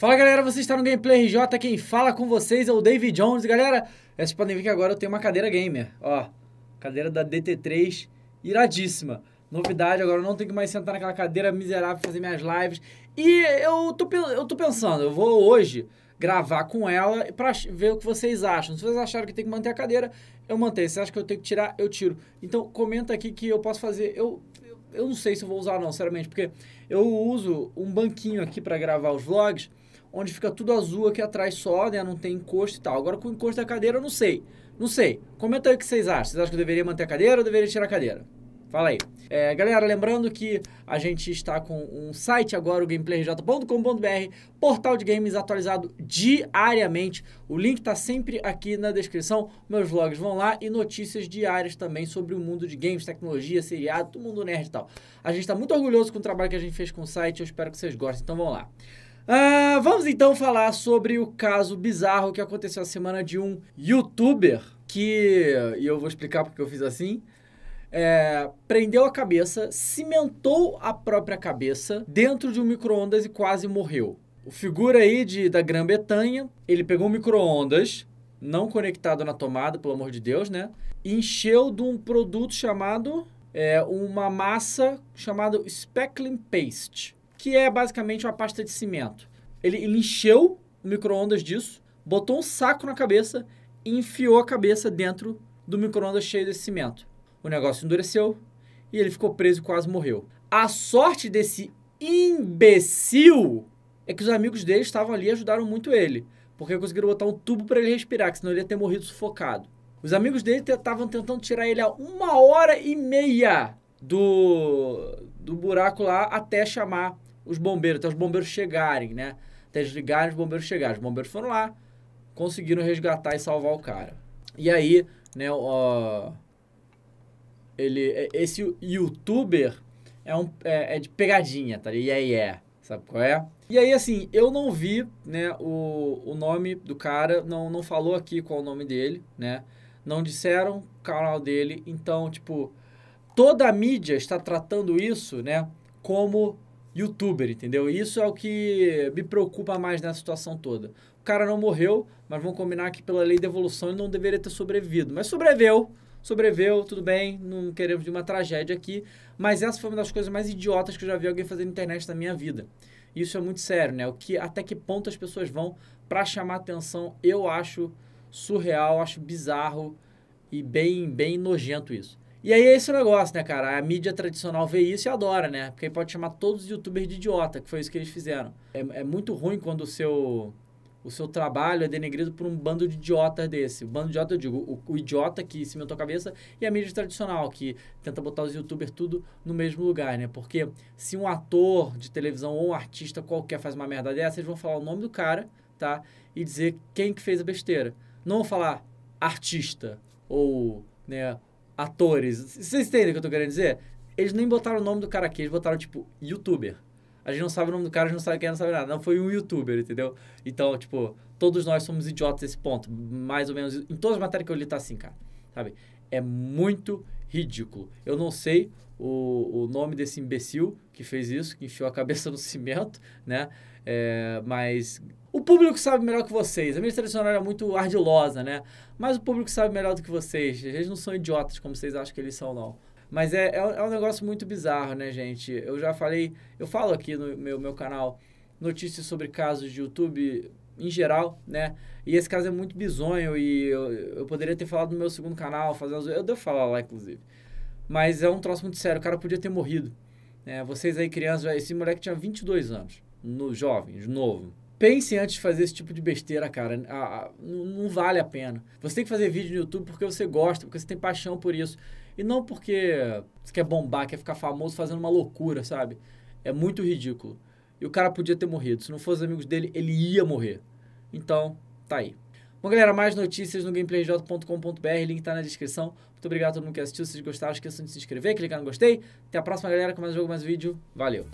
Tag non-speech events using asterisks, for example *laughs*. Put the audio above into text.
Fala galera, você está no Gameplay RJ, quem fala com vocês é o David Jones. Galera, é, vocês podem ver que agora eu tenho uma cadeira gamer, ó, cadeira da DT3, iradíssima. Novidade, agora eu não tenho que mais sentar naquela cadeira miserável fazer minhas lives. E eu tô, eu tô pensando, eu vou hoje gravar com ela para ver o que vocês acham. Se vocês acharam que tem que manter a cadeira, eu mantenho. Se vocês acham que eu tenho que tirar, eu tiro. Então comenta aqui que eu posso fazer. Eu, eu não sei se eu vou usar não, sinceramente, porque eu uso um banquinho aqui para gravar os vlogs, onde fica tudo azul aqui atrás só, né? Não tem encosto e tal. Agora com o encosto da cadeira eu não sei. Não sei. Comenta aí o que vocês acham. Vocês acham que eu deveria manter a cadeira ou deveria tirar a cadeira? Fala aí. É, galera, lembrando que a gente está com um site agora, o gameplayj.com.br, portal de games atualizado diariamente. O link está sempre aqui na descrição. Meus vlogs vão lá e notícias diárias também sobre o mundo de games, tecnologia, seriado, todo mundo nerd e tal. A gente está muito orgulhoso com o trabalho que a gente fez com o site. Eu espero que vocês gostem. Então vamos lá. Uh, vamos então falar sobre o caso bizarro que aconteceu a semana de um youtuber que. E eu vou explicar porque eu fiz assim é, prendeu a cabeça, cimentou a própria cabeça dentro de um micro-ondas e quase morreu. O figura aí de, da Grã-Bretanha, ele pegou um micro-ondas, não conectado na tomada, pelo amor de Deus, né? E encheu de um produto chamado. É, uma massa chamada speckling paste, que é basicamente uma pasta de cimento. Ele, ele encheu o micro-ondas disso, botou um saco na cabeça e enfiou a cabeça dentro do micro-ondas cheio de cimento o negócio endureceu e ele ficou preso e quase morreu. A sorte desse imbecil é que os amigos dele estavam ali e ajudaram muito ele, porque conseguiram botar um tubo para ele respirar, que senão ele ia ter morrido sufocado. Os amigos dele estavam tentando tirar ele a uma hora e meia do, do buraco lá até chamar os bombeiros, até os bombeiros chegarem, né? Até desligarem, os bombeiros chegarem. Os bombeiros foram lá, conseguiram resgatar e salvar o cara. E aí, né, ó, ele é, esse youtuber é, um, é, é de pegadinha, tá E aí é, sabe qual é? E aí, assim, eu não vi, né, o, o nome do cara, não, não falou aqui qual é o nome dele, né? Não disseram o canal dele, então, tipo, toda a mídia está tratando isso, né, como youtuber, entendeu? isso é o que me preocupa mais nessa situação toda. O cara não morreu, mas vamos combinar que pela lei da evolução ele não deveria ter sobrevivido, mas sobreviveu, sobreviveu, tudo bem, não queremos de uma tragédia aqui, mas essa foi uma das coisas mais idiotas que eu já vi alguém fazer na internet na minha vida. Isso é muito sério, né? O que até que ponto as pessoas vão para chamar atenção, eu acho surreal, acho bizarro e bem bem nojento isso. E aí é esse negócio, né, cara? A mídia tradicional vê isso e adora, né? Porque pode chamar todos os youtubers de idiota, que foi isso que eles fizeram. É, é muito ruim quando o seu o seu trabalho é denegrido por um bando de idiota desse. O bando de idiota, eu digo, o, o idiota que cimentou a cabeça e a mídia tradicional, que tenta botar os youtubers tudo no mesmo lugar, né? Porque se um ator de televisão ou um artista qualquer faz uma merda dessa, eles vão falar o nome do cara, tá? E dizer quem que fez a besteira. Não vão falar artista ou, né, atores. Vocês entendem o que eu tô querendo dizer? Eles nem botaram o nome do cara aqui, eles botaram, tipo, youtuber a gente não sabe o nome do cara, a gente não sabe quem, é, não sabe nada. Não, foi um youtuber, entendeu? Então, tipo, todos nós somos idiotas nesse ponto. Mais ou menos, em todas as matérias que eu li tá assim, cara. Sabe? É muito ridículo. Eu não sei o, o nome desse imbecil que fez isso, que enfiou a cabeça no *laughs* cimento, né? É, mas o público sabe melhor que vocês. A ministra tradicional é muito ardilosa, né? Mas o público sabe melhor do que vocês. Eles não são idiotas como vocês acham que eles são, não. Mas é, é, é, um negócio muito bizarro, né, gente? Eu já falei, eu falo aqui no meu, meu canal notícias sobre casos de YouTube em geral, né? E esse caso é muito bizonho e eu, eu poderia ter falado no meu segundo canal, fazer as... Eu devo falar lá, inclusive. Mas é um troço muito sério, o cara podia ter morrido. É, vocês aí, crianças, esse moleque tinha 22 anos, no, jovem, novo. Pense antes de fazer esse tipo de besteira, cara. A, a, não, vale a pena. Você tem que fazer vídeo no YouTube porque você gosta, porque você tem paixão por isso. E não porque você quer bombar, quer ficar famoso fazendo uma loucura, sabe? É muito ridículo. E o cara podia ter morrido. Se não fossem os amigos dele, ele ia morrer. Então, tá aí. Bom, galera, mais notícias no gameplayj.com.br, link tá na descrição. Muito obrigado a todo mundo que assistiu. Se vocês gostaram, esqueçam de se inscrever, clicar no gostei. Até a próxima, galera, com mais jogo, mais vídeo. Valeu!